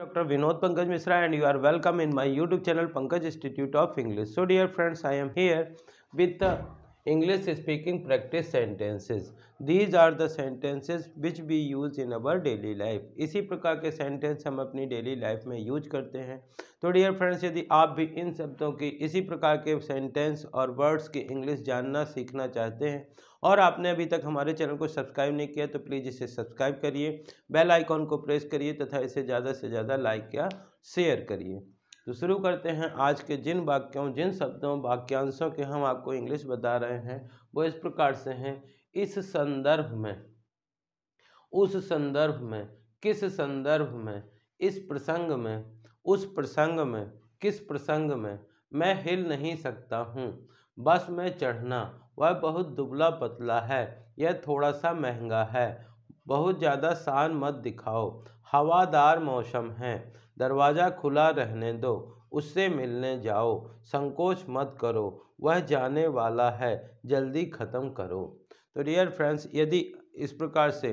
Dr. Vinod Pankaj Misra and you are welcome in my YouTube channel Pankaj Institute of English. So dear friends, I am here with the uh, English speaking practice sentences these are the sentences which we use in our daily life इसी प्रकार के sentence हम अपनी daily life में use करते हैं तो dear friends यदि आप भी इन शब्दों की इसी प्रकार के सेंटेंस और वर्ड्स की इंग्लिश जानना सीखना चाहते हैं और आपने अभी तक हमारे चैनल को सब्सक्राइब नहीं किया तो प्लीज़ इसे सब्सक्राइब करिए बेल आइकॉन को प्रेस करिए तथा इसे ज़्यादा से ज़्यादा लाइक या शेयर करिए तो शुरू करते हैं आज के जिन वाक्यों जिन शब्दों वाक्यांशों के हम आपको इंग्लिश बता रहे हैं वो इस प्रकार से हैं इस संदर्भ में उस संदर्भ में किस संदर्भ में इस प्रसंग में उस प्रसंग में किस प्रसंग में मैं हिल नहीं सकता हूँ बस में चढ़ना वह बहुत दुबला पतला है यह थोड़ा सा महंगा है बहुत ज़्यादा शान मत दिखाओ हवादार मौसम है दरवाज़ा खुला रहने दो उससे मिलने जाओ संकोच मत करो वह जाने वाला है जल्दी ख़त्म करो तो डियर फ्रेंड्स यदि इस प्रकार से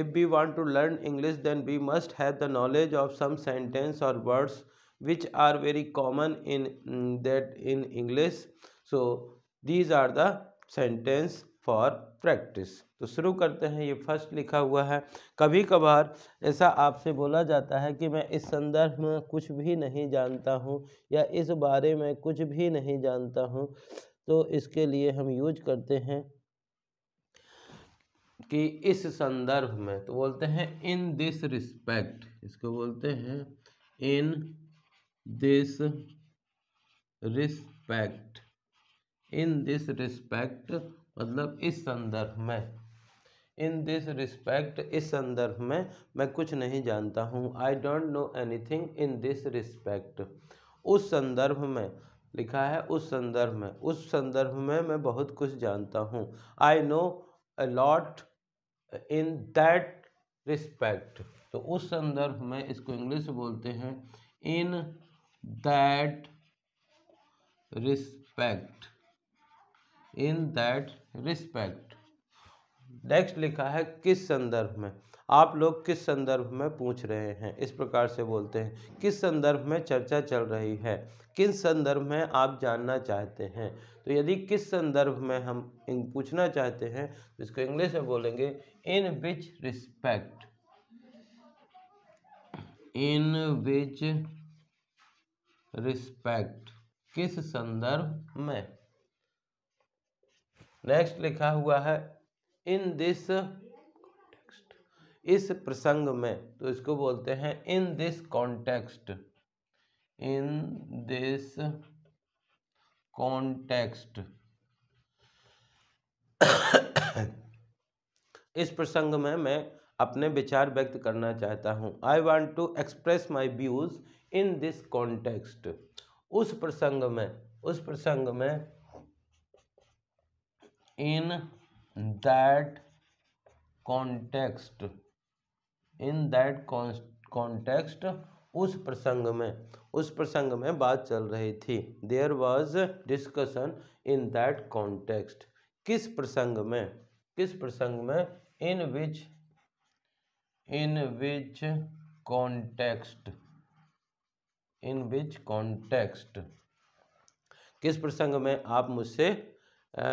if we want to learn English then we must have the knowledge of some sentence और words which are very common in that in English so these are the sentence for practice तो शुरू करते हैं ये first लिखा हुआ है कभी कभार ऐसा आपसे बोला जाता है कि मैं इस संदर्भ में कुछ भी नहीं जानता हूँ या इस बारे में कुछ भी नहीं जानता हूँ तो इसके लिए हम यूज करते हैं कि इस संदर्भ में तो बोलते हैं इन दिस रिस्पेक्ट इसको बोलते हैं in this respect in this respect मतलब इस संदर्भ में इन दिस रिस्पेक्ट इस संदर्भ में मैं कुछ नहीं जानता हूँ I don't know thing in this respect उस संदर्भ में लिखा है उस संदर्भ में उस संदर्भ में मैं बहुत कुछ जानता हूँ I know a lot in that respect तो उस संदर्भ में इसको इंग्लिश बोलते हैं in that respect in that respect next लिखा है किस संदर्भ में आप लोग किस संदर्भ में पूछ रहे हैं इस प्रकार से बोलते हैं किस संदर्भ में चर्चा चल रही है किस संदर्भ में आप जानना चाहते हैं तो यदि किस संदर्भ में हम पूछना चाहते हैं तो इसको इंग्लिश में बोलेंगे इन विच रिस्पेक्ट इन विच रिस्पेक्ट किस संदर्भ में नेक्स्ट लिखा हुआ है इन दिस इस प्रसंग में तो इसको बोलते हैं in this context in this context इस प्रसंग में मैं अपने विचार व्यक्त करना चाहता हूँ I want to express my views in this context उस प्रसंग में उस प्रसंग में in that context in that context उस प्रसंग में उस प्रसंग में बात चल रही थी there was discussion in that context किस प्रसंग में किस प्रसंग में इन विच इन which context in which context किस प्रसंग में आप मुझसे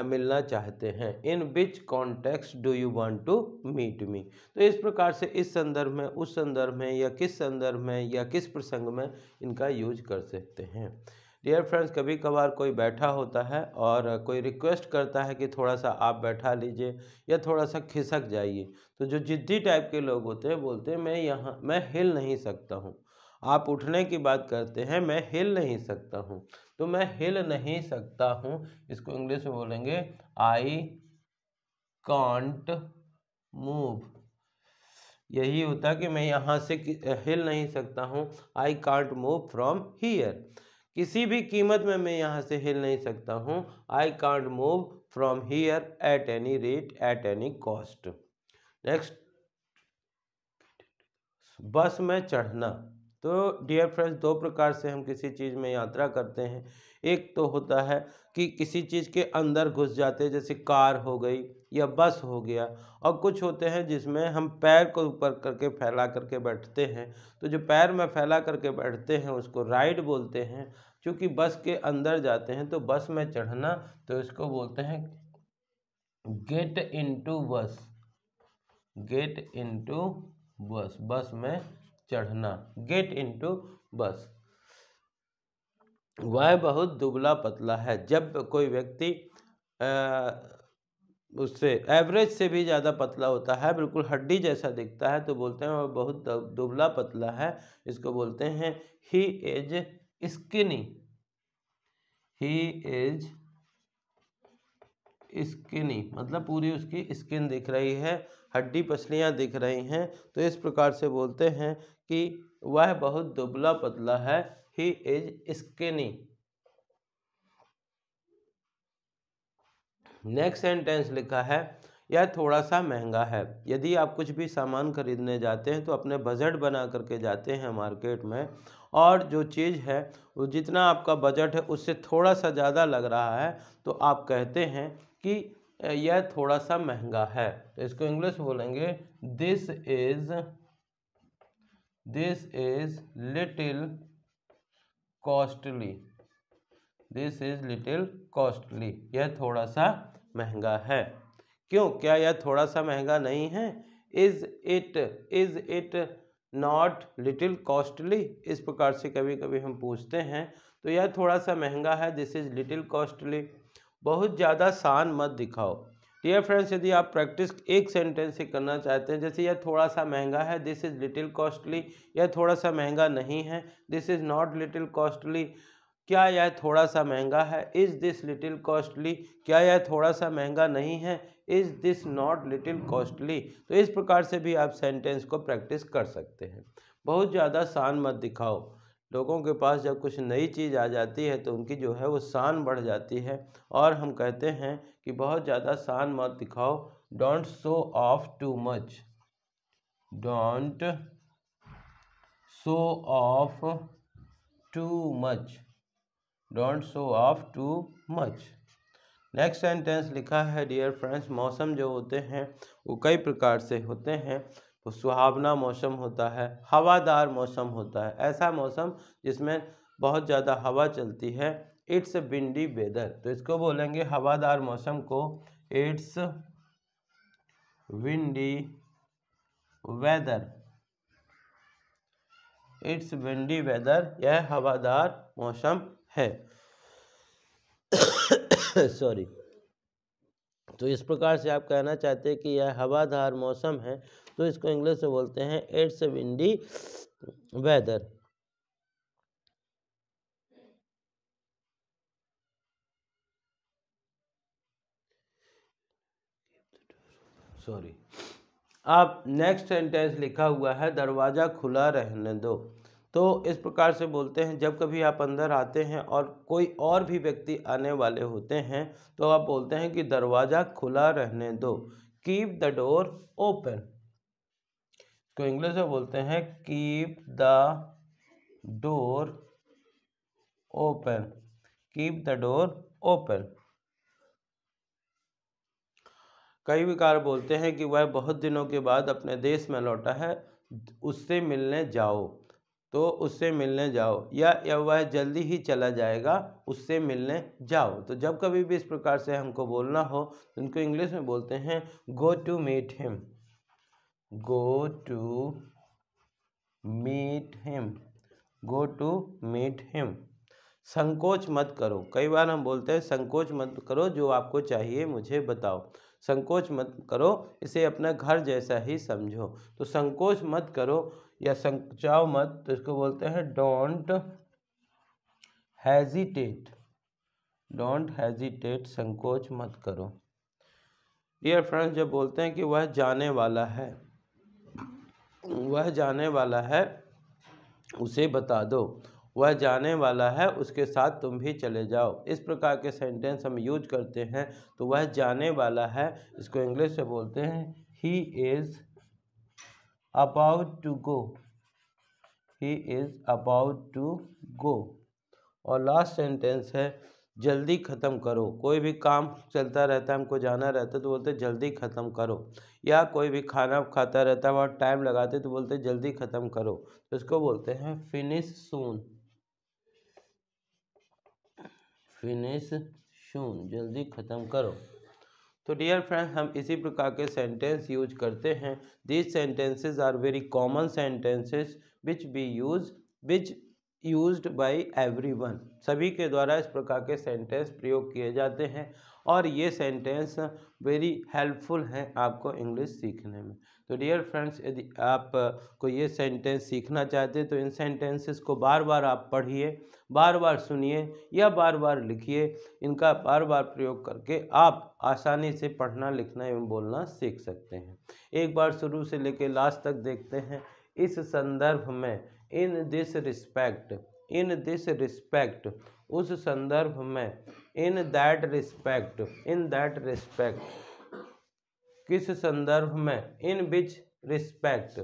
मिलना चाहते हैं in which context do you want to meet me तो इस प्रकार से इस संदर्भ में उस संदर्भ में या किस संदर्भ में या किस प्रसंग में इनका यूज कर सकते हैं डियर फ्रेंड्स कभी कभार कोई बैठा होता है और कोई रिक्वेस्ट करता है कि थोड़ा सा आप बैठा लीजिए या थोड़ा सा खिसक जाइए तो जो जिद्दी टाइप के लोग होते हैं बोलते हैं मैं यहाँ मैं हिल नहीं सकता हूँ आप उठने की बात करते हैं मैं हिल नहीं सकता हूँ तो मैं हिल नहीं सकता हूँ इसको इंग्लिश में बोलेंगे आई कॉन्ट मूव यही होता कि मैं यहाँ से हिल नहीं सकता हूँ I can't move from here किसी भी कीमत में मैं यहाँ से हिल नहीं सकता हूँ I can't move from here at any rate at any cost next bus में चढ़ना तो डियर फ्रेंड्स दो प्रकार से हम किसी चीज़ में यात्रा करते हैं एक तो होता है कि किसी चीज़ के अंदर घुस जाते हैं जैसे कार हो गई या बस हो गया और कुछ होते हैं जिसमें हम पैर को ऊपर करके फैला करके बैठते हैं तो जो पैर में फैला करके बैठते हैं उसको राइड बोलते हैं क्योंकि बस के अंदर जाते हैं तो बस में चढ़ना तो इसको बोलते हैं गेट इन बस गेट इन बस बस में चढ़ना गेट टू बस वह बहुत दुबला पतला है जब कोई व्यक्ति उससे एवरेज से भी ज़्यादा पतला होता है बिल्कुल हड्डी जैसा दिखता है तो बोलते हैं वह बहुत दुबला पतला है इसको बोलते हैं he is skinny he is skinny मतलब पूरी उसकी स्किन दिख रही है हड्डी पसलियाँ दिख रही हैं तो इस प्रकार से बोलते हैं कि वह बहुत दुबला पतला है he is skinny next sentence लिखा है यह थोड़ा सा महंगा है यदि आप कुछ भी सामान खरीदने जाते हैं तो अपने बजट बना करके जाते हैं मार्केट में और जो चीज़ है वो जितना आपका बजट है उससे थोड़ा सा ज़्यादा लग रहा है तो आप कहते हैं कि यह थोड़ा सा महंगा है तो इसको इंग्लिश बोलेंगे this is this is little costly this is little costly यह थोड़ा सा महंगा है क्यों क्या यह थोड़ा सा महंगा नहीं है is it is it not little costly इस प्रकार से कभी कभी हम पूछते हैं तो यह थोड़ा सा महंगा है दिस इज़ लिटिल कॉस्टली बहुत ज़्यादा शान मत दिखाओ डियर फ्रेंड्स यदि आप प्रैक्टिस एक सेंटेंस से करना चाहते हैं जैसे यह थोड़ा सा महंगा है दिस इज़ लिटिल कॉस्टली यह थोड़ा सा महंगा नहीं है this is not little costly क्या यह थोड़ा सा महंगा है इज़ दिस लिटिल कॉस्टली क्या यह थोड़ा सा महंगा नहीं है is this not little costly तो इस प्रकार से भी आप सेंटेंस को प्रैक्टिस कर सकते हैं बहुत ज़्यादा शान मत दिखाओ लोगों के पास जब कुछ नई चीज़ आ जाती है तो उनकी जो है वो शान बढ़ जाती है और हम कहते हैं कि बहुत ज़्यादा शान मत दिखाओ don't show off too much don't show off too much don't show off too much next sentence लिखा है डियर फ्रेंड्स मौसम जो होते हैं वो कई प्रकार से होते हैं वो सुहावना मौसम होता है हवादार मौसम होता है ऐसा मौसम जिसमें बहुत ज़्यादा हवा चलती है इट्स विंडी वेदर तो इसको बोलेंगे हवादार मौसम को it's windy weather it's windy weather यह हवादार मौसम है सॉरी तो इस प्रकार से आप कहना चाहते हैं कि यह हवादार मौसम है तो इसको इंग्लिश से बोलते हैं इट्स विंडी वेदर सॉरी आप नेक्स्ट सेंटेंस लिखा हुआ है दरवाज़ा खुला रहने दो तो इस प्रकार से बोलते हैं जब कभी आप अंदर आते हैं और कोई और भी व्यक्ति आने वाले होते हैं तो आप बोलते हैं कि दरवाज़ा खुला रहने दो कीप द डोर ओपन तो इंग्लिश में बोलते हैं keep the door open keep the door open कई विकार बोलते हैं कि वह बहुत दिनों के बाद अपने देश में लौटा है उससे मिलने जाओ तो उससे मिलने जाओ या, या वह जल्दी ही चला जाएगा उससे मिलने जाओ तो जब कभी भी इस प्रकार से हमको बोलना हो तो इनको इंग्लिश में बोलते हैं go to meet him go to meet him go to meet him संकोच मत करो कई बार हम बोलते हैं संकोच मत करो जो आपको चाहिए मुझे बताओ संकोच मत करो इसे अपना घर जैसा ही समझो तो संकोच मत करो या संकोचाओ मत तो इसको बोलते हैं डोंट हैजिटेट डोंट हैजिटेट संकोच मत करो डियर फ्रेंड्स जब बोलते हैं कि वह जाने वाला है वह जाने वाला है उसे बता दो वह जाने वाला है उसके साथ तुम भी चले जाओ इस प्रकार के सेंटेंस हम यूज करते हैं तो वह जाने वाला है इसको इंग्लिश से बोलते हैं he is about to go he is about to go और लास्ट सेंटेंस है जल्दी ख़त्म करो कोई भी काम चलता रहता है हमको जाना रहता है तो बोलते जल्दी ख़त्म करो या कोई भी खाना खाता रहता है और टाइम लगाते तो बोलते जल्दी ख़त्म करो तो इसको बोलते हैं फिनिश सून फिनिश शून जल्दी ख़त्म करो तो डियर फ्रेंड्स हम इसी प्रकार के सेंटेंस यूज करते हैं these sentences are very common sentences which be use which used by everyone सभी के द्वारा इस प्रकार के सेंटेंस प्रयोग किए जाते हैं और ये सेंटेंस वेरी हेल्पफुल हैं आपको इंग्लिश सीखने में तो डियर फ्रेंड्स यदि आप को ये सेंटेंस सीखना चाहते हैं तो इन सेंटेंसेस को बार बार आप पढ़िए बार बार सुनिए या बार बार लिखिए इनका बार बार प्रयोग करके आप आसानी से पढ़ना लिखना एवं बोलना सीख सकते हैं एक बार शुरू से लेकर लास्ट तक देखते हैं इस संदर्भ में in this respect in this respect उस संदर्भ में in that respect in that respect किस संदर्भ में इन बिच रिस्पेक्ट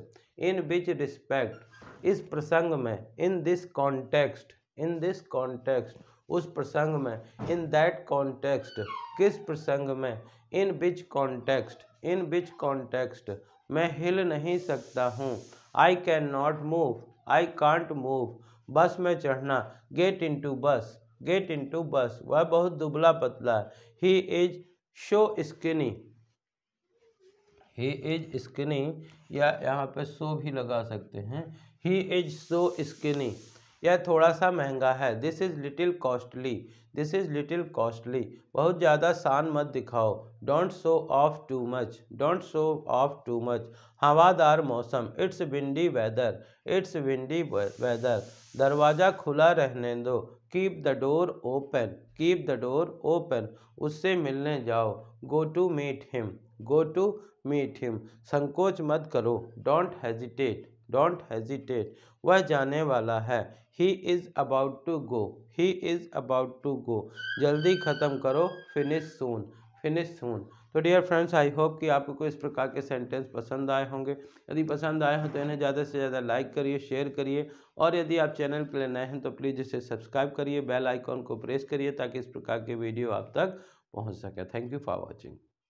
इन बिच रिस्पेक्ट इस प्रसंग में in this context in this context उस प्रसंग में इन दैट कॉन्टेक्स्ट किस प्रसंग में इन बिच कॉन्टेक्स्ट इन बिच कॉन्टेक्स्ट मैं हिल नहीं सकता हूँ I can not move I can't move bus में चढ़ना get into bus get into bus वह बहुत दुबला पतला he is so skinny he is skinny या यहाँ पे शो भी लगा सकते हैं ही इज शो स्किनी यह थोड़ा सा महंगा है this is little costly this is little costly बहुत ज़्यादा शान मत दिखाओ don't show off too much don't show off too much हवादार मौसम it's windy weather it's windy weather दरवाज़ा खुला रहने दो keep the door open keep the door open उससे मिलने जाओ go to meet him go to meet him संकोच मत करो डोंट हेजिटेट डोंट हेजिटेट वह जाने वाला है he is about to go he is about to go जल्दी ख़त्म करो फिनिश सून फिनिश सून तो डियर फ्रेंड्स आई होप कि आपको इस प्रकार के सेंटेंस पसंद आए होंगे यदि पसंद आए हों तो इन्हें ज़्यादा से ज़्यादा लाइक करिए शेयर करिए और यदि आप चैनल पर नए हैं तो प्लीज़ इसे सब्सक्राइब करिए बेल आइकॉन को प्रेस करिए ताकि इस प्रकार के वीडियो आप तक पहुँच सके थैंक यू फॉर वॉचिंग